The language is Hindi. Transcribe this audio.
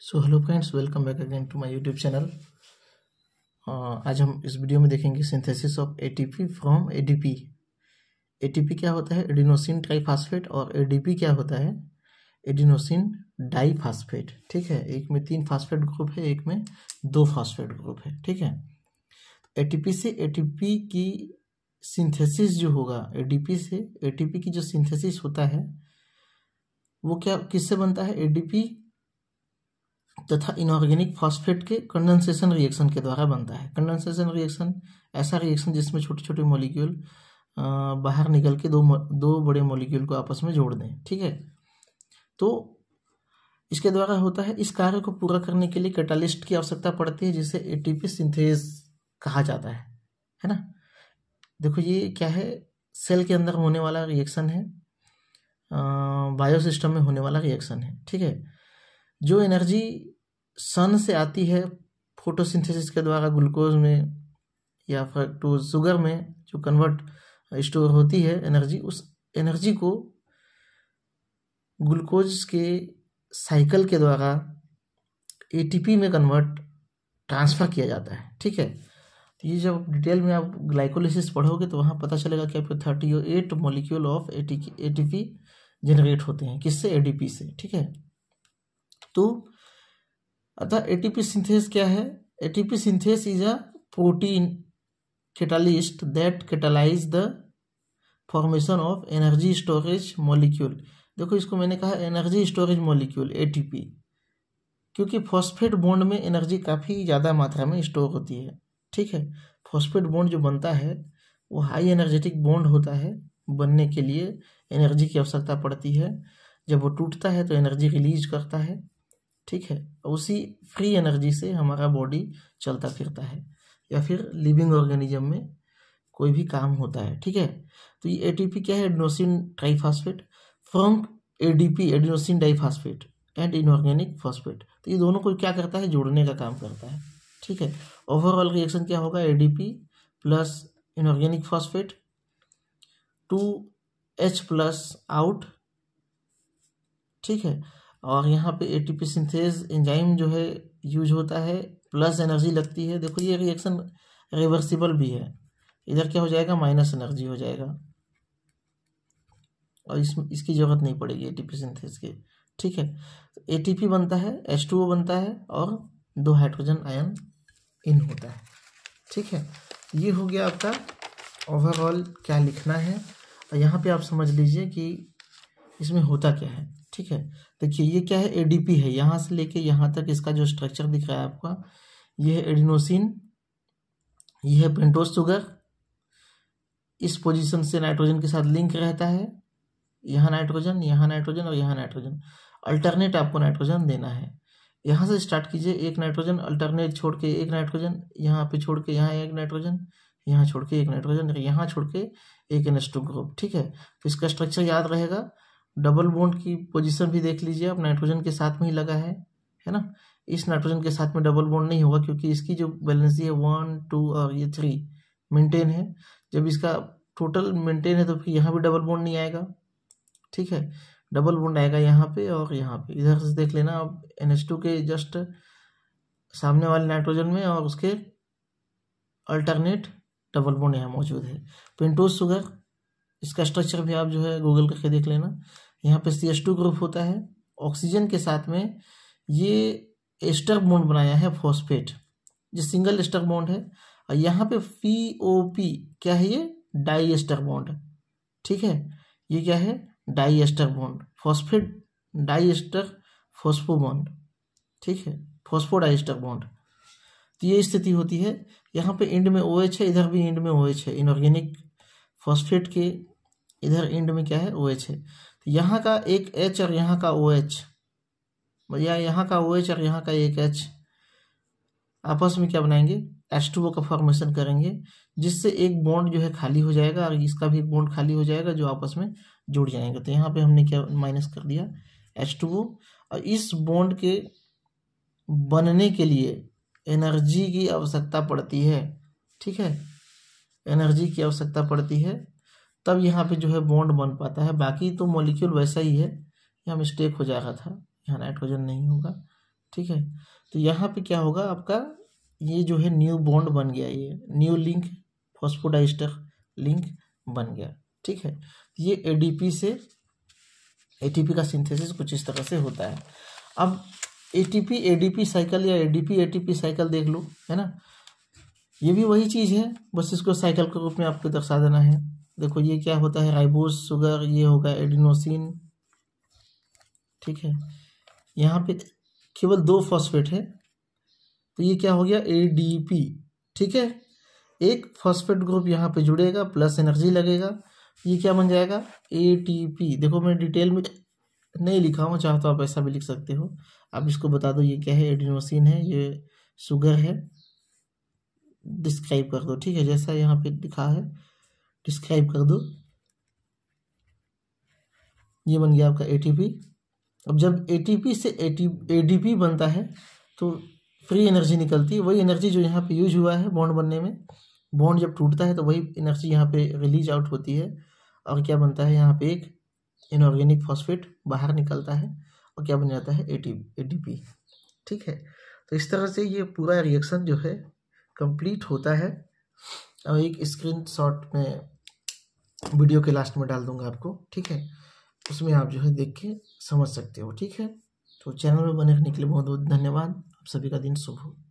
so hello friends welcome back again to my YouTube channel आज हम इस वीडियो में देखेंगे synthesis of ATP from ADP ATP क्या होता है एडिनोसिन ट्राइफास्फेट और एडीपी क्या होता है एडिनोसिन डाईफास्फेट ठीक है एक में तीन फास्फेट ग्रुप है एक में दो फास्फेट ग्रुप है ठीक है ए तो से ए की सिंथेसिस जो होगा ए से ए की जो सिंथेसिस होता है वो क्या किससे बनता है एडीपी तथा इनऑर्गेनिक फॉस्फेट के कंडेंसेशन रिएक्शन के द्वारा बनता है कंडेंसेशन रिएक्शन ऐसा रिएक्शन जिसमें छोटे छोटे मोलिक्यूल बाहर निकल के दो दो बड़े मोलिक्यूल को आपस में जोड़ दें ठीक है तो इसके द्वारा होता है इस कार्य को पूरा करने के लिए कैटालिस्ट की आवश्यकता पड़ती है जिसे एटीपी सिंथेस कहा जाता है है ना देखो ये क्या है सेल के अंदर होने वाला रिएक्शन है बायो सिस्टम में होने वाला रिएक्शन है ठीक है जो एनर्जी सन से आती है फोटोसिंथेसिस के द्वारा ग्लूकोज में या फ्रक्टोज शुगर में जो कन्वर्ट स्टोर होती है एनर्जी उस एनर्जी को ग्लूकोज के साइकिल के द्वारा एटीपी में कन्वर्ट ट्रांसफ़र किया जाता है ठीक है तो ये जब डिटेल में आप ग्लाइकोलिसिस पढ़ोगे तो वहाँ पता चलेगा कि आपके thirty eight molecule of A T generate होते हैं किससे ए से ठीक है तो अतः एटीपी सिंथेस क्या है ATP synthase is a protein catalyst that catalyze the formation of energy storage molecule देखो इसको मैंने कहा एनर्जी स्टोरेज मॉलिक्यूल एटीपी क्योंकि फॉस्फेट बॉन्ड में एनर्जी काफ़ी ज़्यादा मात्रा में स्टोर होती है ठीक है फॉस्फेट बॉन्ड जो बनता है वो हाई एनर्जेटिक बॉन्ड होता है बनने के लिए एनर्जी की आवश्यकता पड़ती है जब वो टूटता है तो एनर्जी रिलीज करता है ठीक है उसी फ्री एनर्जी से हमारा बॉडी चलता फिरता है या फिर लिविंग ऑर्गेनिज्म में कोई भी काम होता है ठीक है तो ये एटीपी क्या है adenosine triphosphate from ADP adenosine diphosphate and inorganic phosphate तो ये दोनों को क्या करता है जोड़ने का काम करता है ठीक है ओवरऑल रिएक्शन क्या होगा A plus inorganic phosphate to H plus out ठीक है और यहाँ पे एटीपी सिंथेस एंजाइम जो है यूज होता है प्लस एनर्जी लगती है देखो ये रिएक्शन रिवर्सिबल भी है इधर क्या हो जाएगा माइनस एनर्जी हो जाएगा और इस इसकी ज़रूरत नहीं पड़ेगी एटीपी सिंथेस के ठीक है एटीपी बनता है एच टू ओ बनता है और दो हाइड्रोजन आयन इन होता है ठीक है ये हो गया आपका ओवरऑल क्या लिखना है और यहाँ पे आप समझ लीजिए कि इसमें होता क्या है ठीक है देखिए ये क्या है एडीपी है यहाँ से लेके यहाँ तक इसका जो स्ट्रक्चर दिख रहा है आपका ये है एडिनोसिन ये है पेंटोस शुगर इस पोजीशन से नाइट्रोजन के साथ लिंक रहता है यहाँ नाइट्रोजन यहाँ नाइट्रोजन और यहाँ नाइट्रोजन अल्टरनेट आपको नाइट्रोजन देना है यहाँ से स्टार्ट कीजिए एक नाइट्रोजन अल्टरनेट छोड़ के एक नाइट्रोजन यहाँ पे छोड़ के यहाँ एक नाइट्रोजन यहाँ छोड़ के एक नाइट्रोजन यहाँ छोड़ के एक एन ग्रुप ठीक है तो इसका स्ट्रक्चर याद रहेगा डबल बोंड की पोजीशन भी देख लीजिए आप नाइट्रोजन के साथ में ही लगा है है ना इस नाइट्रोजन के साथ में डबल बोंड नहीं होगा क्योंकि इसकी जो बैलेंसी है वन टू और ये थ्री मेंटेन है जब इसका टोटल मेंटेन है तो फिर यहाँ भी डबल बोंड नहीं आएगा ठीक है डबल बोंड आएगा यहाँ पे और यहाँ पे इधर से देख लेना आप एन के जस्ट सामने वाले नाइट्रोजन में और उसके अल्टरनेट डबल बोंड यहाँ मौजूद है पेंटोज शुगर इसका स्ट्रक्चर भी आप जो है गूगल करके देख लेना यहाँ पे सी एस टू ग्रुप होता है ऑक्सीजन के साथ में ये एस्टर बॉन्ड बनाया है फॉस्फेट ये सिंगल एस्टर बॉन्ड है और यहाँ पे पी ओ पी क्या है ये डाई एस्टर बॉन्ड ठीक है ये क्या है di ester bond phosphate di ester phospho bond ठीक है फॉस्फोडाइस्टर बॉन्ड तो ये स्थिति होती है यहाँ पे एंड में ओ OH है इधर भी एंड में ओ OH है इनऑर्गेनिक फॉस्फेट के इधर एंड में क्या है ओ OH है यहाँ का एक एच और यहाँ का ओ एच भैया यहाँ का ओ एच और यहाँ का एक एच आपस में क्या बनाएंगे एच टू ओ का फॉर्मेशन करेंगे जिससे एक बॉन्ड जो है खाली हो जाएगा और इसका भी बॉन्ड खाली हो जाएगा जो आपस में जुड़ जाएंगे तो यहाँ पे हमने क्या माइनस कर दिया एच टू ओ और इस बॉन्ड के बनने के लिए एनर्जी की आवश्यकता पड़ती है ठीक है एनर्जी की आवश्यकता पड़ती है तब यहाँ पे जो है बॉन्ड बन पाता है बाकी तो मॉलिक्यूल वैसा ही है यहाँ मिस्टेक हो जाएगा था यहाँ नाइट्रोजन नहीं होगा ठीक है तो यहाँ पे क्या होगा आपका ये जो है न्यू बॉन्ड बन गया ये न्यू लिंक फॉस्फोडाइस्टर लिंक बन गया ठीक है ये ए से ए का सिंथेसिस कुछ इस तरह से होता है अब ए टी साइकिल या ए डी साइकिल देख लो है ना ये भी वही चीज़ है बस इसको साइकिल के रूप में आपको दर्शा देना है देखो ये क्या होता है राइबोस शुगर ये होगा एडिनोसिन ठीक है यहाँ पे केवल दो फॉस्फेट है तो ये क्या हो गया पी ठीक है एक फॉस्फेट ग्रुप यहाँ पे जुड़ेगा प्लस एनर्जी लगेगा ये क्या बन जाएगा पी देखो मैं डिटेल में नहीं लिखा हूँ चाहो तो आप ऐसा भी लिख सकते हो आप इसको बता दो ये क्या है एडिनोसिन है ये शुगर है डिस्क्राइब कर दो ठीक है जैसा यहाँ पे लिखा है डिस्क्राइब कर दो ये बन गया आपका एटीपी अब जब एटीपी से एटी एडीपी बनता है तो फ्री एनर्जी निकलती है वही एनर्जी जो यहाँ पे यूज हुआ है बॉन्ड बनने में बॉन्ड जब टूटता है तो वही एनर्जी यहाँ पे रिलीज आउट होती है और क्या बनता है यहाँ पे एक इनऑर्गेनिक फॉस्फेट बाहर निकलता है और क्या बन जाता है ए टी ठीक है तो इस तरह से ये पूरा रिएक्शन जो है कंप्लीट होता है और एक स्क्रीन शॉट में वीडियो के लास्ट में डाल दूंगा आपको ठीक है उसमें आप जो है देख के समझ सकते हो ठीक है तो चैनल में बने रहने के लिए बहुत बहुत धन्यवाद आप सभी का दिन शुभ हो